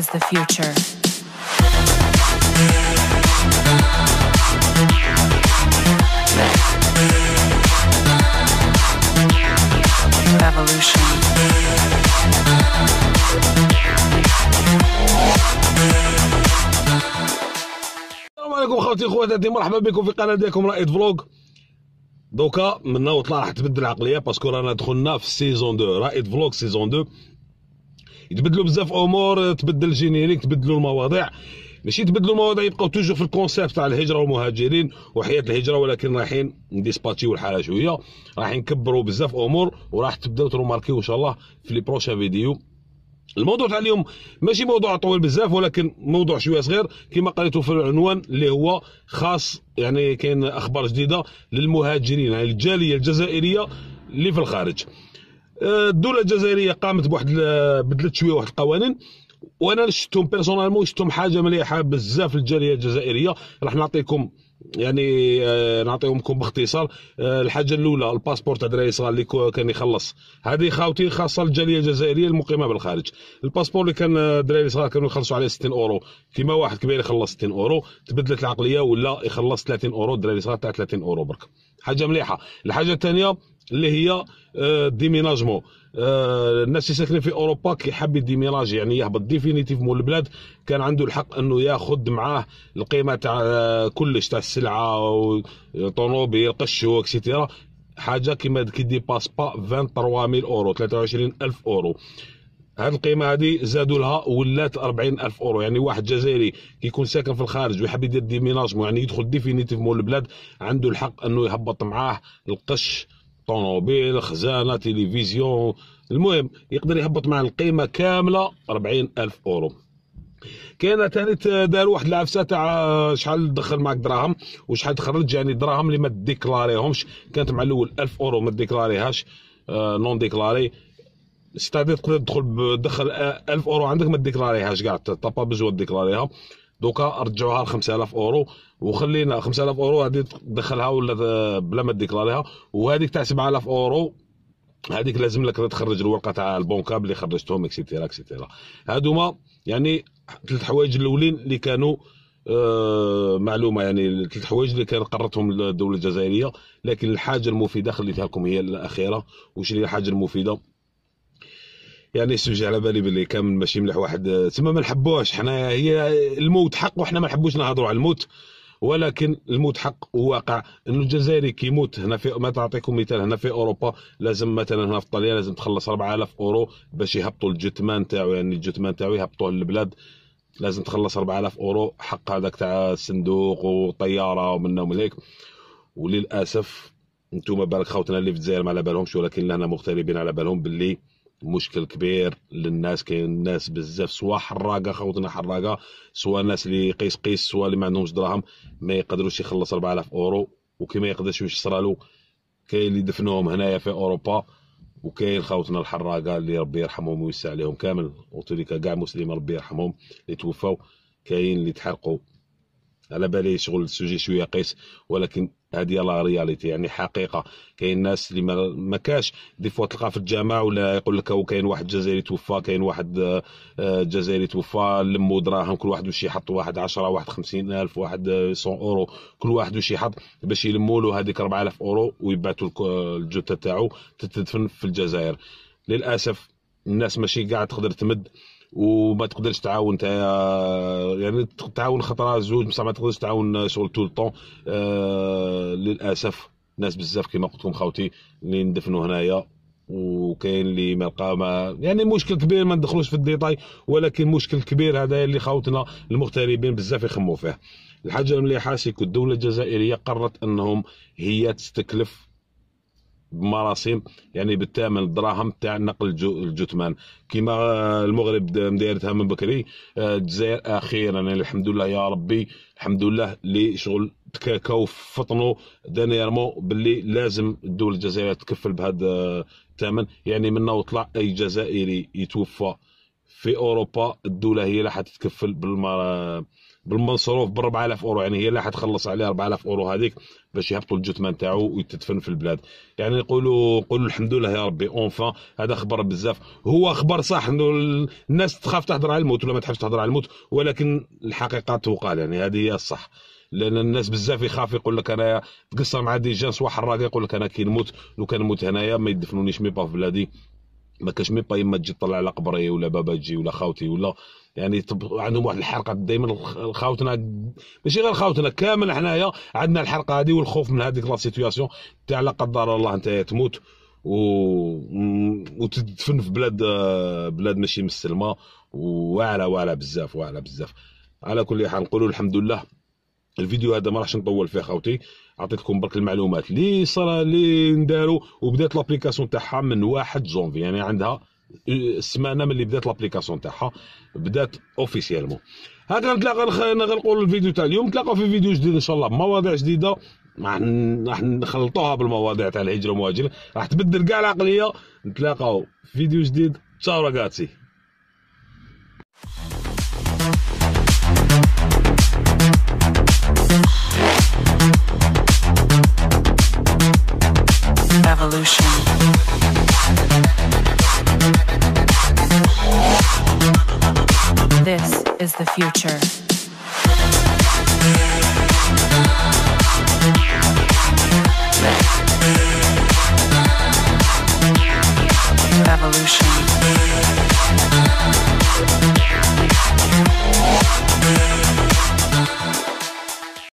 is the future. Evolution. السلام عليكم خواتي خواتاتي مرحبا بكم في قناه ديالكم رائد فلوغ دوكا منا وطلع راح تبدل العقليه باسكو رانا دخلنا في سيزون 2 رائد فلوغ سيزون 2 يتبدلوا بزاف امور تبدل الجينيريك تبدلوا المواضيع ماشي تبدلوا المواضيع يبقاو توجو في الكونسيبت تاع الهجره والمهاجرين وحياه الهجره ولكن رايحين نديسباتيو الحاله شويه راح نكبروا بزاف امور وراح تبداو تروماركيو ان شاء الله في لي بروشان فيديو الموضوع تاع اليوم ماشي موضوع طويل بزاف ولكن موضوع شويه صغير كما قريتو في العنوان اللي هو خاص يعني كاين اخبار جديده للمهاجرين يعني الجاليه الجزائريه اللي في الخارج الدوله الجزائريه قامت بواحد بدلت شويه واحد القوانين وانا شفتهم بيرسونالمون شفتهم حاجه مليحه بزاف للجاليه الجزائريه راح نعطيكم يعني آه، نعطيهمكم باختصار آه، الحاجه الاولى الباسبور تاع الدراري الصغار اللي كان يخلص هذه خاوتي خاصه للجاليه الجزائريه المقيمه بالخارج الباسبور اللي كان الدراري الصغار كانوا يخلصوا عليه 60 اورو كيما واحد كبير يخلص 60 اورو تبدلت العقليه ولا يخلص 30 اورو الدراري الصغار تاع 30 اورو برك حاجه مليحه الحاجه الثانيه اللي هي آه، ديميناجمون آه، الناس اللي ساكنين في اوروبا كي حاب يعني يهبط ديفينيتيف مول البلاد كان عنده الحق انه ياخذ معاه القيمه تاع آه، كلش تاع السلعه وطوموبيل قش اكسيتيرا حاجه كيما كي باس با 23000 اورو 23000 اورو هاد القيمه هادي زادوا لها ولات 40000 اورو يعني واحد جزائري كيكون ساكن في الخارج ويحب يدير ديميناجمون يعني يدخل ديفينيتيف مول البلاد عنده الحق انه يهبط معاه القش طوموبيل خزانه تلفزيون المهم يقدر يهبط مع القيمه كامله 40000 اورو كاينه ثاني دار واحد العفسه تاع شحال دخل معك دراهم وشحال تخرج يعني دراهم اللي ما ديكلاريهمش كانت مع الاول 1000 اورو ما ديكلاريهاش آه نون ديكلاري ستادير تقدر تدخل دخل 1000 اورو عندك ما ديكلاريهاش كاع تابا بزوا ديكلاريها دوكا رجعوها ل 5000 اورو وخلينا 5000 اورو هذه تدخلها ولا بلا ما ديكلاريها وهذيك تاع 7000 اورو هذيك لازم لك تخرج الورقه تاع البونكاب اللي خرجتهم اكسيتيرا اكسيتيرا هادوما يعني ثلاث حوايج الاولين اللي كانوا آه معلومه يعني ثلاث حوايج اللي كان قررتهم الدوله الجزائريه لكن الحاجه المفيده خليتها لكم هي الاخيره وش هي الحاجه المفيده يعني شو على بالي باللي كان ماشي ملح واحد تما ما نحبوش حنا هي الموت حق وحنا ما نحبوش نهضروا على الموت ولكن الموت حق وواقع انه الجزائري كيموت هنا في ما تعطيكم مثال هنا في اوروبا لازم مثلا هنا في ايطاليا لازم تخلص 4000 اورو باش يهبطوا الجثمان تاعو يعني الجثمان تاعو يهبطوه للبلاد لازم تخلص 4000 اورو حق هذاك تاع الصندوق وطياره ومن ومن هيك وللاسف انتم بالك خوتنا اللي في الجزائر ما على بالهمش ولكن لهنا مغتربين على بالهم باللي مشكل كبير للناس كاين الناس بزاف سوا حراقه خوتنا حراقه سوا الناس اللي قيس قيس سوا اللي ما عندهمش دراهم ما يقدروش يخلص 4000 اورو وكما يقدرش يشرى له كاين اللي دفنوهم هنايا في اوروبا وكاين خوتنا الحراقه اللي ربي يرحمهم ويوسع عليهم كامل وتلك كاع مسلمين ربي يرحمهم اللي توفاو كاين اللي تحرقوا على بالي شغل السوجي شويه قيس ولكن هذه لا رياليتي يعني حقيقه كاين ناس اللي ما كاش دي فوا تلقى في الجامع ولا يقول لك هو كاين واحد جزائري توفى كاين واحد آه، جزائري توفى لموا دراهم كل واحد واش يحط واحد 10 واحد 50 الف واحد 100 آه، اورو كل واحد واش يحط باش يلموا له هذيك 4000 اورو ويبعثوا الجثه تاعو تتدفن في الجزائر للاسف الناس ماشي قاعد تقدر تمد وما تقدرش تعاون انت يعني تعاون خطره زوج بصح ما تقدرش تعاون شغل طول الطون آه للاسف ناس بزاف كما قلت لكم خاوتي اللي ندفنوا هنايا وكاين اللي ما لقى ما يعني مشكل كبير ما ندخلوش في الديتاي ولكن مشكل كبير هذا اللي خاوتنا المغتربين بزاف يخموا فيه الحاجه المليحه سيكو الدوله الجزائريه قررت انهم هي تستكلف بمراسيم يعني بالثمن الدراهم تاع نقل الجثمان كما المغرب مدايرتها من بكري آه، الجزائر اخيرا يعني الحمد لله يا ربي الحمد لله اللي شغل تكاكاو فطنوا دانيرمو باللي لازم الدول الجزائريه تكفل بهذا آه، الثمن يعني من وطلع اي جزائري يتوفى في اوروبا الدوله هي اللي حتتكفل بالمرا بالمصروف ب 4000 اورو يعني هي لا حتخلص عليها 4000 اورو هذيك باش يهبطوا الجثمان تاعو ويتدفن في البلاد يعني نقولوا نقولوا الحمد لله يا ربي اونفا هذا خبر بزاف هو خبر صح انه الناس تخاف تهضر على الموت ولا ما تحبش تهضر على الموت ولكن الحقيقه تقال يعني هذه هي الصح لان الناس بزاف يخاف يقول لك انا تقصر مع دي جانس واحد راك يقول لك انا كي نموت لو كان نموت هنايا ما يدفنونيش مي با في بلادي ما كانش مي با يما تجي تطلع على قبري ولا بابا تجي ولا خاوتي ولا يعني عندهم واحد الحرقه دائما خاوتنا ماشي غير خاوتنا كامل حنايا عندنا الحرقه هذه والخوف من هذيك لا سيتوياسيون تاع لا قدر الله انت تموت و... وتدفن في بلاد بلاد ماشي مسلمه واعره واعره بزاف واعره بزاف على كل حال نقولوا الحمد لله الفيديو هذا ما راحش نطول فيه خاوتي عطيتكم برك المعلومات اللي صرا اللي نداروا وبدات لابليكاسيون تاعها من 1 جونفي يعني عندها السمانه ملي بدات لابليكاسيون تاعها بدات اوفيسيالمون هكا نتلاقى نغلقوا الفيديو تاع اليوم نتلاقوا في فيديو جديد ان شاء الله مواضيع جديده راح نخلطوها بالمواضيع تاع الهجره المهاجره راح تبدل كاع العقليه نتلاقاو في فيديو جديد تشاو راغاتسي revolution. This is the future.